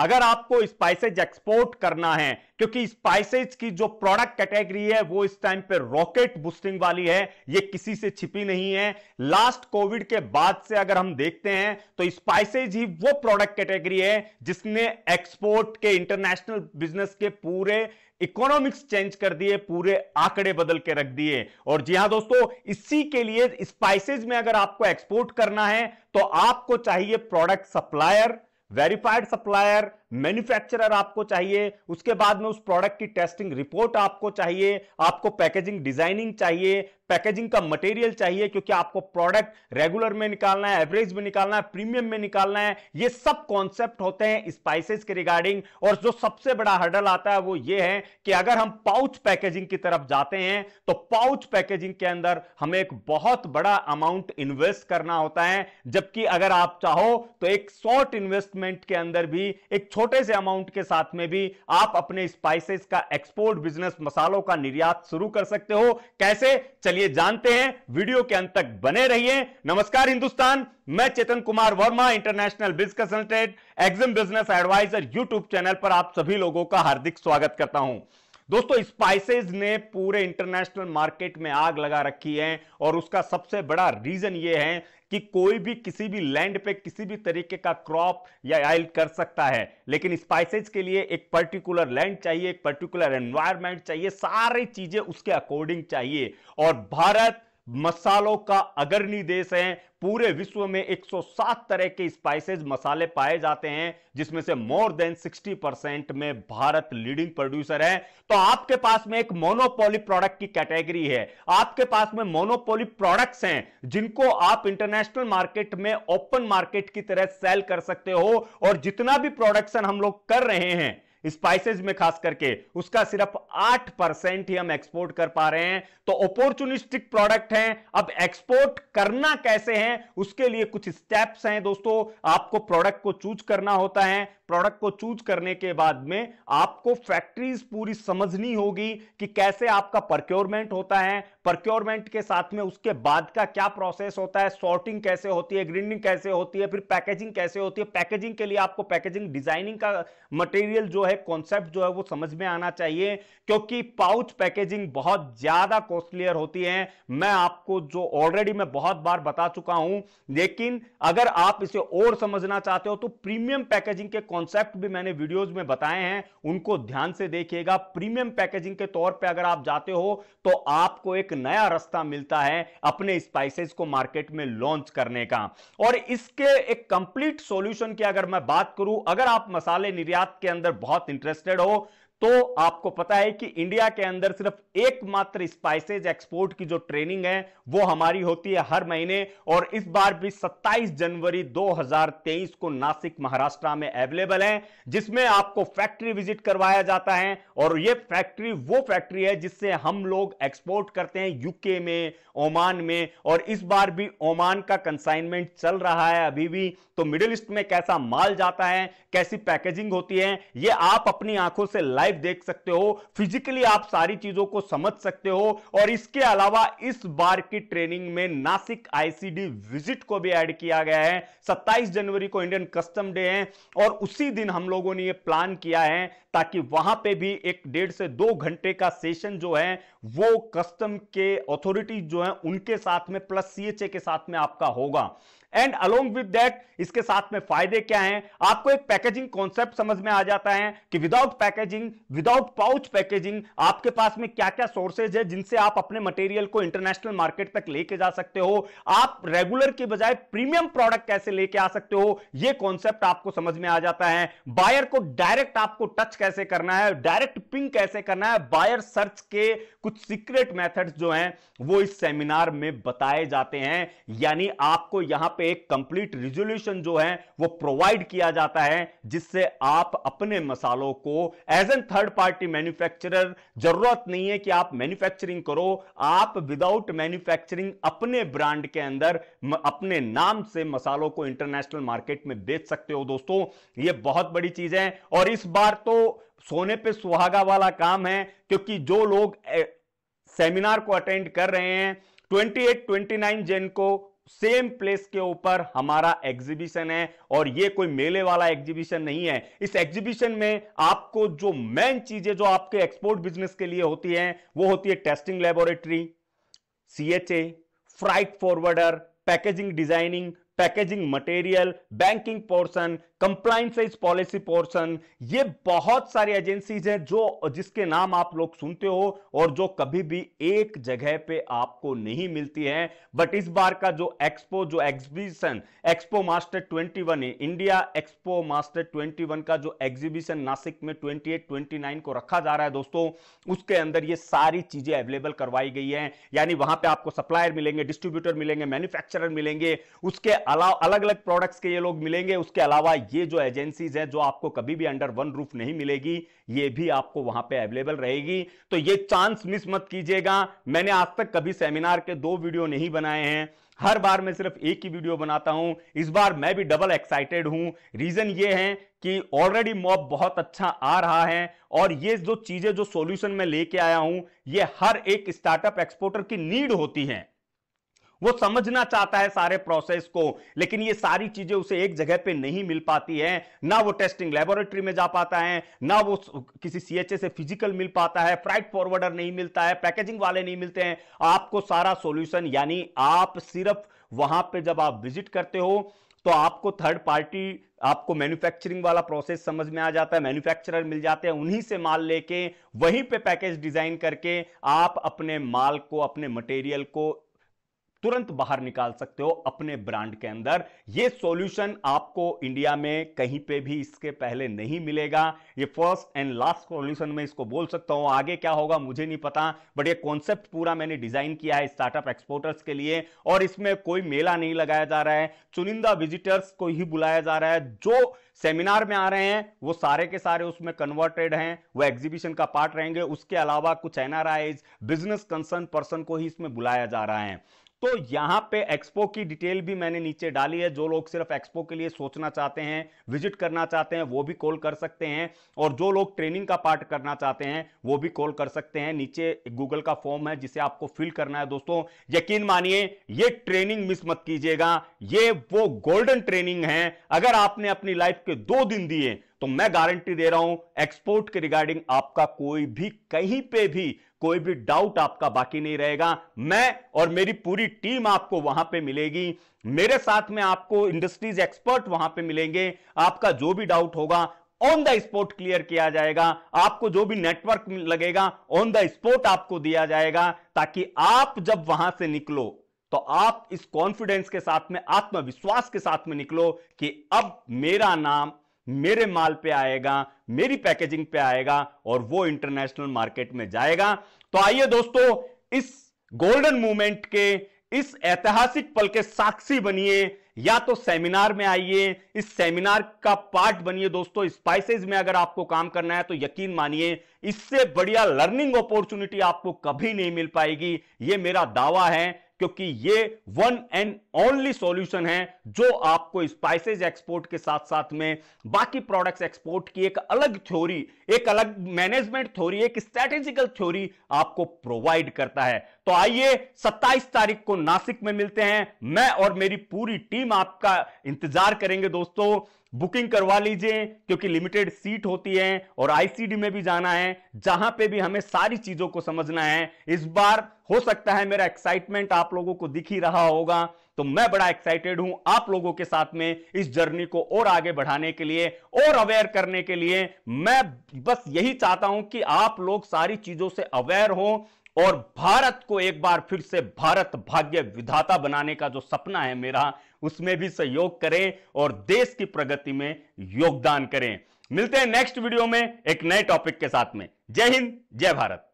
अगर आपको spices export करना है क्योंकि स्पाइसेज की जो प्रोडक्ट कैटेगरी है वो इस टाइम पे रॉकेट बूस्टिंग वाली है ये किसी से छिपी नहीं है लास्ट कोविड के बाद से अगर हम देखते हैं तो स्पाइसेज ही वो प्रोडक्ट कैटेगरी है जिसने एक्सपोर्ट के इंटरनेशनल बिजनेस के पूरे इकोनॉमिक्स चेंज कर दिए पूरे आंकड़े बदल के रख दिए और जी हां दोस्तों इसी के लिए स्पाइसेज में अगर आपको एक्सपोर्ट करना है तो आपको चाहिए product supplier verified supplier manufacturer आपको चाहिए उसके बाद में उस प्रोडक्ट की टेस्टिंग रिपोर्ट आपको चाहिए आपको पैकेजिंग डिजाइनिंग चाहिए पैकेजिंग का मटेरियल चाहिए क्योंकि आपको प्रोडक्ट रेगुलर में निकालना है एवरेज में निकालना है प्रीमियम में निकालना है ये सब कॉन्सेप्ट होते हैं स्पाइसेस के रिगार्डिंग और जो सबसे बड़ा हर्डल आता है वो ये है कि अगर हम पाउच पैकेजिंग की तरफ जाते हैं तो पाउच पैकेजिंग के अंदर हमें एक बहुत बड़ा अमाउंट इन्वेस्ट करना होता है जबकि अगर आप चाहो तो एक शॉर्ट इन्वेस्टमेंट के अंदर भी एक छोटे से अमाउंट के साथ में भी आप अपने स्पाइसेस का एक्सपोर्ट बिजनेस मसालों का निर्यात शुरू कर सकते हो कैसे चलिए जानते हैं वीडियो के अंत तक बने रहिए नमस्कार हिंदुस्तान मैं Chetan Kumar Verma international biz consultant EXIM business advisor YouTube channel पर आप सभी लोगों का हार्दिक स्वागत करता हूं दोस्तों स्पाइसेस ने पूरे इंटरनेशनल मार्केट में आग लगा रखी है और उसका सबसे बड़ा रीजन यह है कि कोई भी किसी भी लैंड पे किसी भी तरीके का क्रॉप या आयल कर सकता है लेकिन स्पाइसेस के लिए एक पर्टिकुलर लैंड चाहिए एक पर्टिकुलर एनवायरमेंट चाहिए सारी चीजें उसके अकॉर्डिंग चाहिए और भारत मसालों का अग्रणी देश है पूरे विश्व में 107 तरह के स्पाइसेस मसाले पाए जाते हैं जिसमें से मोर देन 60 परसेंट में भारत लीडिंग प्रोड्यूसर है तो आपके पास में एक मोनोपोली प्रोडक्ट की कैटेगरी है आपके पास में मोनोपोली प्रोडक्ट्स हैं जिनको आप इंटरनेशनल मार्केट में ओपन मार्केट की तरह सेल कर सकते हो और जितना भी प्रोडक्शन हम लोग कर रहे हैं स्पाइसेस में खास करके उसका सिर्फ आठ परसेंट ही हम एक्सपोर्ट कर पा रहे हैं तो अपॉर्चुनिस्टिक प्रोडक्ट हैं अब एक्सपोर्ट करना कैसे है उसके लिए कुछ स्टेप्स हैं दोस्तों आपको प्रोडक्ट को चूज करना होता है प्रोडक्ट को चूज करने के बाद में आपको फैक्ट्रीज पूरी समझनी होगी कि कैसे आपका परक्योरमेंट होता है परक्योरमेंट के साथ में उसके बाद का क्या प्रोसेस होता है सॉर्टिंग कैसे होती है ग्रीनिंग कैसे होती है फिर पैकेजिंग कैसे होती है पैकेजिंग के लिए आपको पैकेजिंग डिजाइनिंग का मटेरियल जो है कॉन्सेप्ट जो है वो समझ में आना चाहिए क्योंकि पाउच पैकेजिंग बहुत ज्यादा कॉस्टलियर होती है मैं आपको जो ऑलरेडी मैं बहुत बार बता चुका हूं लेकिन अगर आप इसे और समझना चाहते हो तो प्रीमियम पैकेजिंग के कॉन्सेप्ट भी मैंने वीडियोज में बताए हैं उनको ध्यान से देखिएगा प्रीमियम पैकेजिंग के तौर पर अगर आप जाते हो तो आपको एक नया रास्ता मिलता है अपने स्पाइसेस को मार्केट में लॉन्च करने का और इसके एक कंप्लीट सॉल्यूशन की अगर मैं बात करूं अगर आप मसाले निर्यात के अंदर बहुत इंटरेस्टेड हो तो आपको पता है कि इंडिया के अंदर सिर्फ एकमात्र स्पाइसेज एक्सपोर्ट की जो ट्रेनिंग है वो हमारी होती है हर महीने और इस बार भी 27 जनवरी 2023 को नासिक महाराष्ट्र में अवेलेबल है जिसमें आपको फैक्ट्री विजिट करवाया जाता है और ये फैक्ट्री वो फैक्ट्री है जिससे हम लोग एक्सपोर्ट करते हैं यूके में ओमान में और इस बार भी ओमान का कंसाइनमेंट चल रहा है अभी भी तो मिडिल ईस्ट में कैसा माल जाता है कैसी पैकेजिंग होती है ये आप अपनी आंखों से लाइव लाइव देख सकते हो फिजिकली आप सारी चीजों को समझ सकते हो और इसके अलावा इस बार की ट्रेनिंग में नासिक आईसीडी विजिट को भी ऐड किया गया है 27 जनवरी को इंडियन कस्टम डे है और उसी दिन हम लोगों ने ये प्लान किया है ताकि वहां पे भी एक डेढ़ से दो घंटे का सेशन जो है वो कस्टम के अथॉरिटी जो है उनके साथ में प्लस सीएचए के साथ में आपका होगा एंड अलोंग विद दैट इसके साथ में फायदे क्या हैं आपको एक पैकेजिंग कॉन्सेप्ट समझ में आ जाता है कि without packaging without pouch packaging आपके पास में क्या क्या सोर्सेज है जिनसे आप अपने मटेरियल को इंटरनेशनल मार्केट तक लेके जा सकते हो आप रेगुलर के बजाय प्रीमियम प्रोडक्ट कैसे लेके आ सकते हो यह कॉन्सेप्ट आपको समझ में आ जाता है बायर को डायरेक्ट आपको टच कैसे करना है डायरेक्ट पिंग कैसे करना है बायर सर्च के कुछ सीक्रेट मैथड जो है वो इस सेमिनार में बताए जाते हैं यानी आपको यहां पे एक कंप्लीट रिजोल्यूशन जो है वो प्रोवाइड किया जाता है जिससे आप अपने मसालों को as an third party manufacturer जरूरत नहीं है कि आप मैन्युफैक्चरिंग करो आप विदाउट मैन्युफैक्चरिंग अपने ब्रांड के अंदर अपने नाम से मसालों को इंटरनेशनल मार्केट में बेच सकते हो दोस्तों ये बहुत बड़ी चीज है और इस बार तो सोने पे सुहागा वाला काम है क्योंकि जो लोग सेमिनार को अटेंड कर रहे हैं 28, 29 जन को सेम प्लेस के ऊपर हमारा एग्जीबिशन है और ये कोई मेले वाला एग्जीबिशन नहीं है इस एग्जीबिशन में आपको जो मेन चीजें जो आपके एक्सपोर्ट बिजनेस के लिए होती हैं वो होती है testing laboratory CHA freight forwarder packaging designing packaging material banking portion compliance policy portion ये बहुत सारी एजेंसीज हैं जो जिसके नाम आप लोग सुनते हो और जो कभी भी एक जगह पे आपको नहीं मिलती है बट इस बार का जो एक्सपो जो एग्जीबिशन एक्सपो मास्टर 21 है इंडिया एक्सपो मास्टर 21 का जो एग्जीबिशन नासिक में 28 29 को रखा जा रहा है दोस्तों उसके अंदर ये सारी चीजें अवेलेबल करवाई गई है यानी वहां पर आपको सप्लायर मिलेंगे डिस्ट्रीब्यूटर मिलेंगे मैन्युफैक्चरर मिलेंगे उसके अलाव अलग अलग प्रोडक्ट्स के ये लोग मिलेंगे उसके अलावा ये जो एजेंसीज है जो आपको कभी भी अंडर वन रूफ नहीं मिलेगी ये भी आपको वहां पे अवेलेबल रहेगी तो ये चांस मिस मत कीजिएगा मैंने आज तक कभी सेमिनार के दो वीडियो नहीं बनाए हैं हर बार मैं सिर्फ एक ही वीडियो बनाता हूं इस बार मैं भी डबल एक्साइटेड हूं रीजन ये है कि ऑलरेडी मॉब बहुत अच्छा आ रहा है और ये जो चीजें जो सॉल्यूशन मैं लेके आया हूं ये हर एक स्टार्टअप एक्सपोर्टर की नीड होती है वो समझना चाहता है सारे प्रोसेस को लेकिन ये सारी चीजें उसे एक जगह पे नहीं मिल पाती है ना वो टेस्टिंग लेबोरेटरी में जा पाता है ना वो किसी सी से फिजिकल मिल पाता है फ्राइट फॉरवर्डर नहीं मिलता है पैकेजिंग वाले नहीं मिलते हैं आपको सारा सोल्यूशन यानी आप सिर्फ वहां पर जब आप विजिट करते हो तो आपको थर्ड पार्टी आपको मैन्युफैक्चरिंग वाला प्रोसेस समझ में आ जाता है मैन्युफैक्चरर मिल जाते हैं उन्हीं से माल लेके वहीं पे पैकेज डिजाइन करके आप अपने माल को अपने मटेरियल को तुरंत बाहर निकाल सकते हो अपने ब्रांड के अंदर यह सॉल्यूशन आपको इंडिया में कहीं पे भी इसके पहले नहीं मिलेगा ये फर्स्ट एंड लास्ट सॉल्यूशन में इसको बोल सकता हूं आगे क्या होगा मुझे नहीं पता बट ये कॉन्सेप्ट पूरा मैंने डिजाइन किया है स्टार्टअप एक्सपोर्टर्स के लिए और इसमें कोई मेला नहीं लगाया जा रहा है चुनिंदा विजिटर्स को ही बुलाया जा रहा है जो सेमिनार में आ रहे हैं वो सारे के सारे उसमें कन्वर्टेड हैं वो एग्जीबिशन का पार्ट रहेंगे उसके अलावा कुछ एनआरआईज बिजनेस कंसर्न पर्सन को ही इसमें बुलाया जा रहा है तो यहां पे एक्सपो की डिटेल भी मैंने नीचे डाली है जो लोग सिर्फ एक्सपो के लिए सोचना चाहते हैं विजिट करना चाहते हैं वो भी कॉल कर सकते हैं और जो लोग ट्रेनिंग का पार्ट करना चाहते हैं वो भी कॉल कर सकते हैं नीचे गूगल का फॉर्म है जिसे आपको फिल करना है दोस्तों यकीन मानिए ये ट्रेनिंग मिस मत कीजिएगा ये वो गोल्डन ट्रेनिंग है अगर आपने अपनी लाइफ के दो दिन दिए तो मैं गारंटी दे रहा हूं एक्सपोर्ट के रिगार्डिंग आपका कोई भी कहीं पे भी कोई भी डाउट आपका बाकी नहीं रहेगा मैं और मेरी पूरी टीम आपको वहां पे मिलेगी मेरे साथ में आपको इंडस्ट्रीज एक्सपर्ट वहां पे मिलेंगे आपका जो भी डाउट होगा ऑन द स्पॉट क्लियर किया जाएगा आपको जो भी नेटवर्क लगेगा ऑन द स्पॉट आपको दिया जाएगा ताकि आप जब वहां से निकलो तो आप इस कॉन्फिडेंस के साथ में आत्मविश्वास के साथ में निकलो कि अब मेरा नाम मेरे माल पे आएगा मेरी पैकेजिंग पे आएगा और वो इंटरनेशनल मार्केट में जाएगा तो आइए दोस्तों इस गोल्डन मूवमेंट के इस ऐतिहासिक पल के साक्षी बनिए या तो सेमिनार में आइए इस सेमिनार का पार्ट बनिए दोस्तों स्पाइसेस में अगर आपको काम करना है तो यकीन मानिए इससे बढ़िया लर्निंग अपॉर्चुनिटी आपको कभी नहीं मिल पाएगी यह मेरा दावा है क्योंकि ये वन एंड ओनली सॉल्यूशन है जो आपको स्पाइसेस एक्सपोर्ट के साथ साथ में बाकी प्रोडक्ट्स एक्सपोर्ट की एक अलग थ्योरी एक अलग मैनेजमेंट थ्योरी एक स्ट्रेटेजिकल थ्योरी आपको प्रोवाइड करता है तो आइए 27 तारीख को नासिक में मिलते हैं मैं और मेरी पूरी टीम आपका इंतजार करेंगे दोस्तों बुकिंग करवा लीजिए क्योंकि लिमिटेड सीट होती है और आईसीडी में भी जाना है जहां पे भी हमें सारी चीजों को समझना है इस बार हो सकता है मेरा एक्साइटमेंट आप लोगों को दिख ही रहा होगा तो मैं बड़ा एक्साइटेड हूं आप लोगों के साथ में इस जर्नी को और आगे बढ़ाने के लिए और अवेयर करने के लिए मैं बस यही चाहता हूं कि आप लोग सारी चीजों से अवेयर हो और भारत को एक बार फिर से भारत भाग्य विधाता बनाने का जो सपना है मेरा उसमें भी सहयोग करें और देश की प्रगति में योगदान करें मिलते हैं नेक्स्ट वीडियो में एक नए टॉपिक के साथ में जय हिंद जय भारत